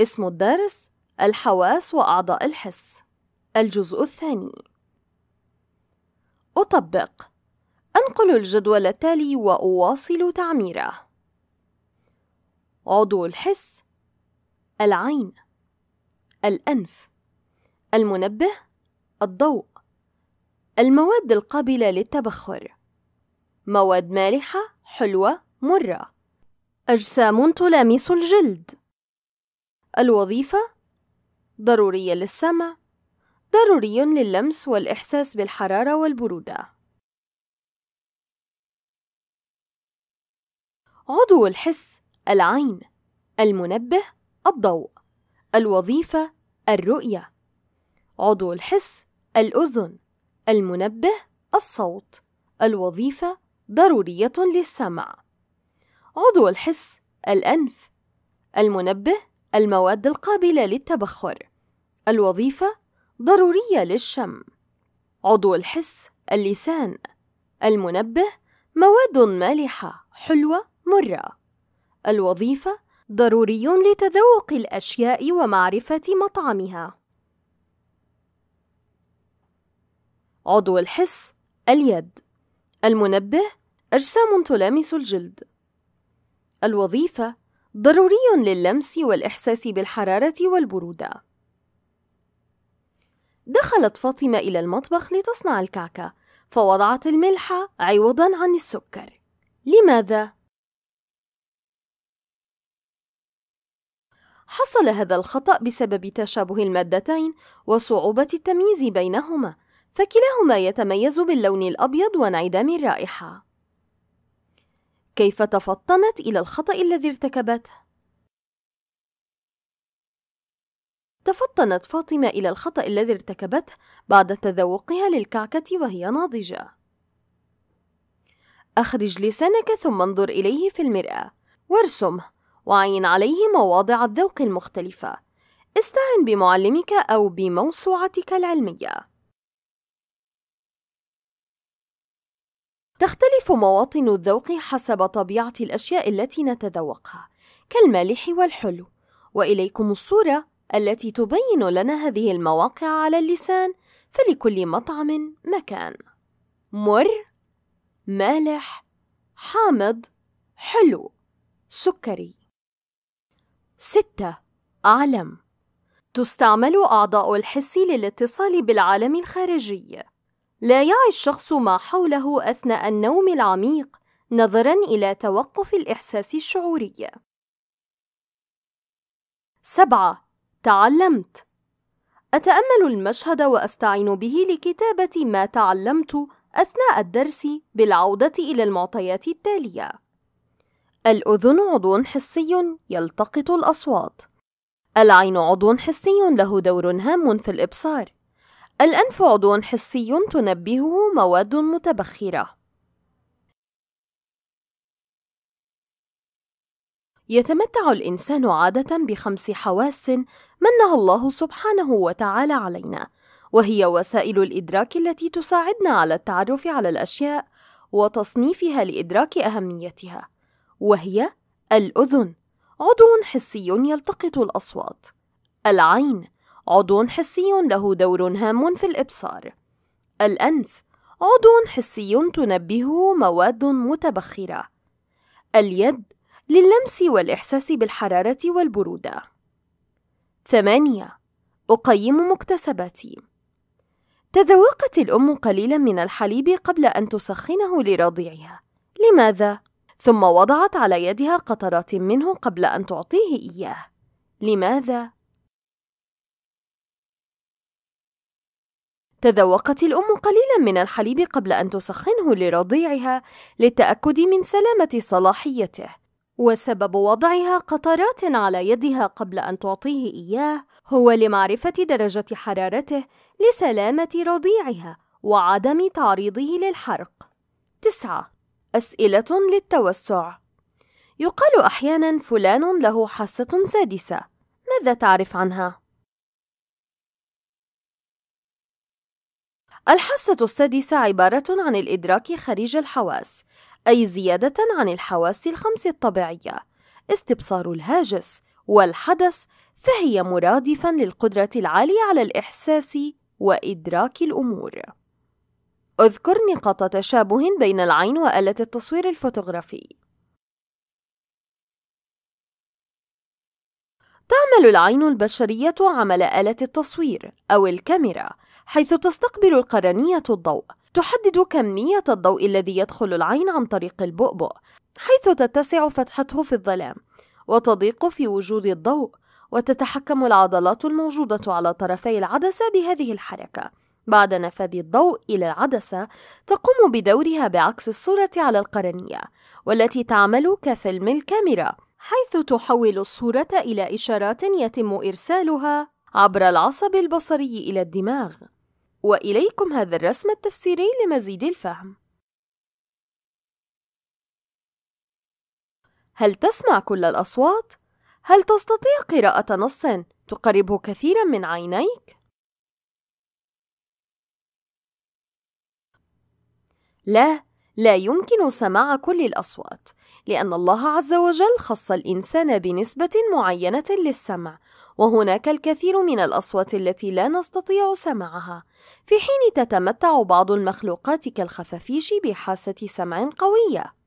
اسم الدرس الحواس وأعضاء الحس الجزء الثاني أطبق أنقل الجدول التالي وأواصل تعميره عضو الحس العين الأنف المنبه الضوء المواد القابلة للتبخر مواد مالحة حلوة مرة أجسام تلامس الجلد الوظيفة ضرورية للسمع ضروري لللمس والإحساس بالحرارة والبرودة عضو الحس العين المنبه الضوء الوظيفة الرؤية عضو الحس الأذن المنبه الصوت الوظيفة ضرورية للسمع عضو الحس الأنف المنبه المواد القابلة للتبخر الوظيفة ضرورية للشم عضو الحس اللسان المنبه مواد مالحة حلوة مرة الوظيفة ضروري لتذوق الأشياء ومعرفة مطعمها عضو الحس اليد المنبه أجسام تلامس الجلد الوظيفة ضروري لللمس والإحساس بالحرارة والبرودة. دخلت فاطمة إلى المطبخ لتصنع الكعكة، فوضعت الملح عوضًا عن السكر. لماذا؟ حصل هذا الخطأ بسبب تشابه المادتين وصعوبة التمييز بينهما، فكلاهما يتميز باللون الأبيض وانعدام الرائحة. كيف تفطنت إلى الخطأ الذي ارتكبته تفطنت فاطمة إلى الخطأ الذي ارتكبته بعد تذوقها للكعكة وهي ناضجة أخرج لسانك ثم انظر إليه في المرآة وارسمه وعين عليه مواضع الذوق المختلفة استعن بمعلمك أو بموسوعتك العلمية تختلف مواطن الذوق حسب طبيعة الأشياء التي نتذوقها كالمالح والحلو وإليكم الصورة التي تبين لنا هذه المواقع على اللسان فلكل مطعم مكان مر مالح حامض حلو سكري ستة أعلم تستعمل أعضاء الحس للاتصال بالعالم الخارجي لا يعي الشخص ما حوله أثناء النوم العميق نظرا إلى توقف الإحساس الشعوري. 7. تعلمت أتأمل المشهد وأستعين به لكتابة ما تعلمت أثناء الدرس بالعودة إلى المعطيات التالية: الأذن عضو حسي يلتقط الأصوات، العين عضو حسي له دور هام في الإبصار، الأنف عضو حسي تنبهه مواد متبخرة يتمتع الإنسان عادة بخمس حواس منها الله سبحانه وتعالى علينا وهي وسائل الإدراك التي تساعدنا على التعرف على الأشياء وتصنيفها لإدراك أهميتها وهي الأذن عضو حسي يلتقط الأصوات العين عضو حسي له دور هام في الإبصار الأنف عضو حسي تنبهه مواد متبخرة اليد للمس والإحساس بالحرارة والبرودة ثمانية أقيم مكتسباتي تذوقت الأم قليلا من الحليب قبل أن تسخنه لرضيعها لماذا؟ ثم وضعت على يدها قطرات منه قبل أن تعطيه إياه لماذا؟ تذوقت الأم قليلا من الحليب قبل أن تسخنه لرضيعها للتأكد من سلامة صلاحيته وسبب وضعها قطرات على يدها قبل أن تعطيه إياه هو لمعرفة درجة حرارته لسلامة رضيعها وعدم تعريضه للحرق. 9. أسئلة للتوسع يقال أحيانا فلان له حاسة سادسة ماذا تعرف عنها؟ الحاسة السادسة عبارة عن الإدراك خارج الحواس أي زيادة عن الحواس الخمس الطبيعية استبصار الهاجس والحدث فهي مرادفا للقدرة العالية على الإحساس وإدراك الأمور اذكر نقاط تشابه بين العين وآلة التصوير الفوتوغرافي تعمل العين البشرية عمل آلة التصوير أو الكاميرا حيث تستقبل القرنية الضوء تحدد كمية الضوء الذي يدخل العين عن طريق البؤبؤ حيث تتسع فتحته في الظلام وتضيق في وجود الضوء وتتحكم العضلات الموجودة على طرفي العدسة بهذه الحركة بعد نفاذ الضوء إلى العدسة تقوم بدورها بعكس الصورة على القرنية والتي تعمل كفيلم الكاميرا حيث تحول الصورة إلى إشارات يتم إرسالها عبر العصب البصري إلى الدماغ وإليكم هذا الرسم التفسيري لمزيد الفهم هل تسمع كل الأصوات؟ هل تستطيع قراءة نص تقربه كثيرا من عينيك؟ لا لا يمكن سماع كل الأصوات لأن الله عز وجل خص الإنسان بنسبة معينة للسمع وهناك الكثير من الأصوات التي لا نستطيع سماعها في حين تتمتع بعض المخلوقات كالخفافيش بحاسة سمع قوية